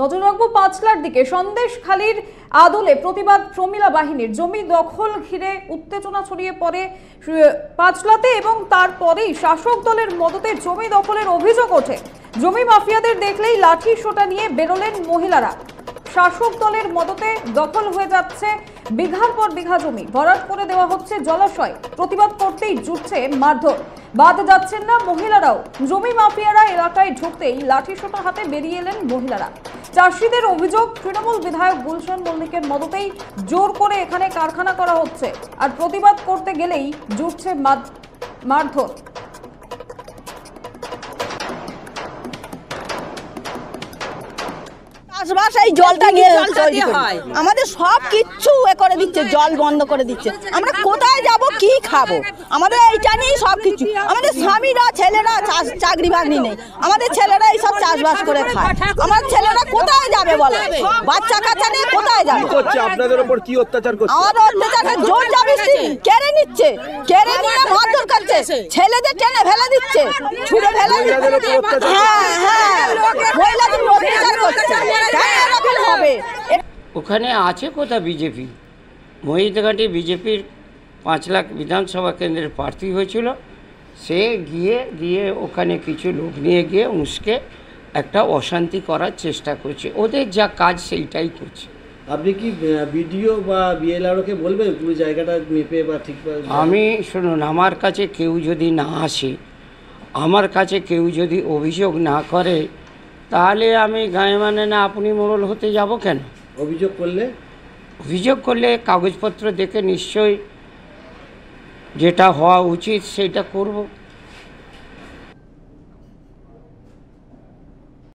নজর রাখবো পাঁচলার দিকে খালির আদলে প্রতিবাদ প্রমিলা বাহিনীর জমি দখল ঘিরে উত্তেজনা ছড়িয়ে পড়ে পাঁচলাতে এবং তারপরেই শাসক দলের মদতে জমি দখলের অভিযোগ ওঠে জমি মাফিয়াদের দেখলেই লাঠি সোটা নিয়ে বেরোলেন মহিলারা শাসক দলের মদতে দখল হয়ে যাচ্ছে বিঘার পর বিঘা জমি ভরাট করে দেওয়া হচ্ছে জলাশয় প্রতিবাদ করতেই জুটছে মারধর বাদ যাচ্ছেন না মহিলারাও জমি মাফিয়ারা এলাকায় ঢুকতেই লাঠি সোটা হাতে বেরিয়ে এলেন মহিলারা চাষিদের অভিযোগ তৃণমূল বিধায়ক গুলশান মল্লিকের মদতেই জোর করে এখানে কারখানা করা হচ্ছে আর প্রতিবাদ করতে গেলেই জুটছে মারধর এই জলটা গিয়ে আমাদের সব কিচ্ছু এ করে দিচ্ছে জল বন্ধ করে দিচ্ছে আমরা কোথায় যাব কি খাবো আমাদের এইটা নেই সব কিছু আমাদের স্বামীরা ছেলেরা চাকরি বাকরি নেই আমাদের ছেলেরা এই সব চাষবাস করে খায় আমার ছেলেরা কোথায় যাবে বলো বাচ্চা কাচ্চা নিয়ে কোথায় যাবে আপনাদের উপর কি অত্যাচার করছে আমাদের অত্যাচার জোর কেড়ে নিচ্ছে কেড়ে নিয়ে মারধর করছে ছেলেদের টেনে ফেলে দিচ্ছে ছুড়ে ফেলে দিচ্ছে হ্যাঁ ওখানে আছে কোথা বিজেপি মহিষঘাটে বিজেপির পাঁচ লাখ বিধানসভা কেন্দ্রের প্রার্থী হয়েছিল সে গিয়ে গিয়ে ওখানে কিছু লোক নিয়ে গিয়ে উসকে একটা অশান্তি করার চেষ্টা করছে ওদের যা কাজ সেইটাই করছে আপনি কি বিডিও বা বিএলআরওকে বলবেন পুরো জায়গাটা মেপে বা ঠিক আমি শুনুন আমার কাছে কেউ যদি না আসে আমার কাছে কেউ যদি অভিযোগ না করে তাহলে আমি গায়ে মানে না আপনি মোড়ল হতে যাব কেন অভিযোগ করলে অভিযোগ করলে কাগজপত্র দেখে নিশ্চয়ই যেটা হওয়া উচিত সেটা করব